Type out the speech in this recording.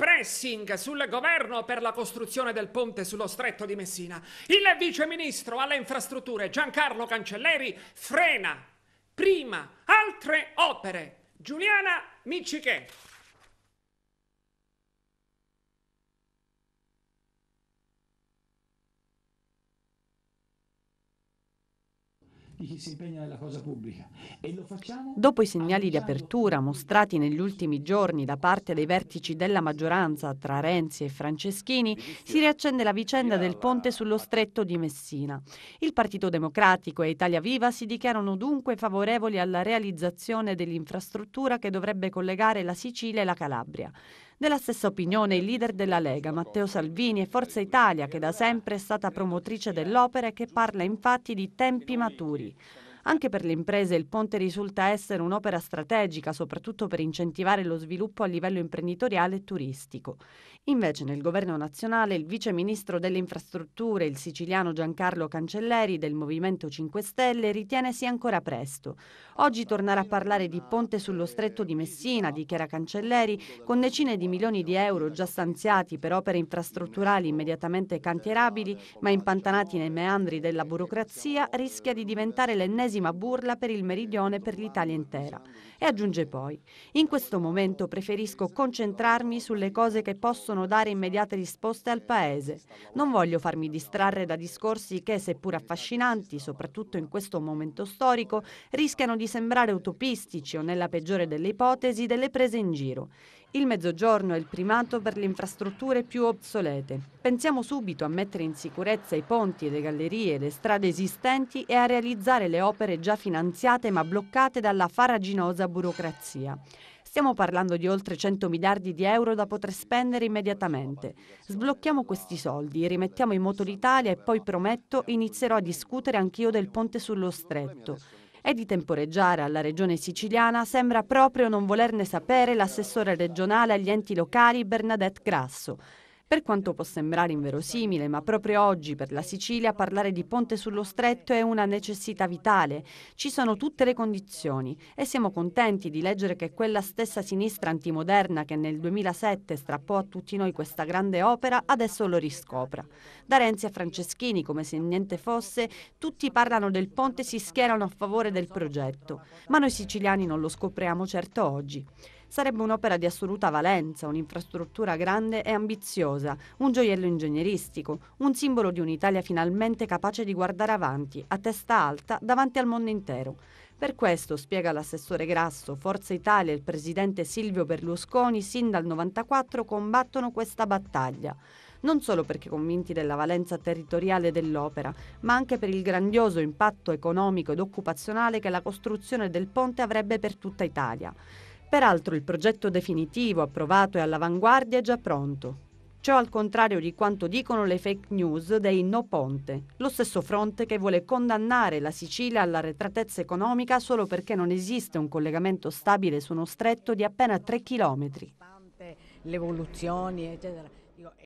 pressing sul governo per la costruzione del ponte sullo stretto di Messina. Il vice ministro alle infrastrutture Giancarlo Cancelleri frena prima altre opere. Giuliana Miccichè. di chi si impegna nella cosa pubblica. E lo facciamo Dopo i segnali di apertura mostrati negli ultimi giorni da parte dei vertici della maggioranza tra Renzi e Franceschini, si riaccende la vicenda del ponte sullo stretto di Messina. Il Partito Democratico e Italia Viva si dichiarano dunque favorevoli alla realizzazione dell'infrastruttura che dovrebbe collegare la Sicilia e la Calabria. Della stessa opinione il leader della Lega, Matteo Salvini, e Forza Italia, che da sempre è stata promotrice dell'opera e che parla infatti di tempi maturi. Anche per le imprese il ponte risulta essere un'opera strategica, soprattutto per incentivare lo sviluppo a livello imprenditoriale e turistico. Invece nel governo nazionale il vice ministro delle infrastrutture, il siciliano Giancarlo Cancelleri del Movimento 5 Stelle, ritiene sia ancora presto. Oggi tornerà a parlare di ponte sullo stretto di Messina, dichiara Cancelleri, con decine di milioni di euro già stanziati per opere infrastrutturali immediatamente cantierabili, ma impantanati nei meandri della burocrazia, rischia di diventare l'ennesima l'ennesima burla per il meridione e per l'Italia intera. E aggiunge poi, in questo momento preferisco concentrarmi sulle cose che possono dare immediate risposte al Paese. Non voglio farmi distrarre da discorsi che, seppur affascinanti, soprattutto in questo momento storico, rischiano di sembrare utopistici o, nella peggiore delle ipotesi, delle prese in giro. Il mezzogiorno è il primato per le infrastrutture più obsolete. Pensiamo subito a mettere in sicurezza i ponti le gallerie, le strade esistenti e a realizzare le opere opere già finanziate ma bloccate dalla faraginosa burocrazia. Stiamo parlando di oltre 100 miliardi di euro da poter spendere immediatamente. Sblocchiamo questi soldi, rimettiamo in moto l'Italia e poi prometto inizierò a discutere anch'io del ponte sullo stretto. E di temporeggiare alla regione siciliana sembra proprio non volerne sapere l'assessore regionale agli enti locali Bernadette Grasso. Per quanto possa sembrare inverosimile, ma proprio oggi per la Sicilia parlare di ponte sullo stretto è una necessità vitale. Ci sono tutte le condizioni e siamo contenti di leggere che quella stessa sinistra antimoderna che nel 2007 strappò a tutti noi questa grande opera adesso lo riscopra. Da Renzi a Franceschini, come se niente fosse, tutti parlano del ponte e si schierano a favore del progetto. Ma noi siciliani non lo scopriamo certo oggi. Sarebbe un'opera di assoluta valenza, un'infrastruttura grande e ambiziosa, un gioiello ingegneristico, un simbolo di un'Italia finalmente capace di guardare avanti, a testa alta, davanti al mondo intero. Per questo, spiega l'assessore Grasso, Forza Italia e il presidente Silvio Berlusconi sin dal 1994 combattono questa battaglia. Non solo perché convinti della valenza territoriale dell'opera, ma anche per il grandioso impatto economico ed occupazionale che la costruzione del ponte avrebbe per tutta Italia. Peraltro il progetto definitivo, approvato e all'avanguardia è già pronto. Ciò al contrario di quanto dicono le fake news dei No Ponte, lo stesso fronte che vuole condannare la Sicilia alla retratezza economica solo perché non esiste un collegamento stabile su uno stretto di appena 3 chilometri. Le eccetera.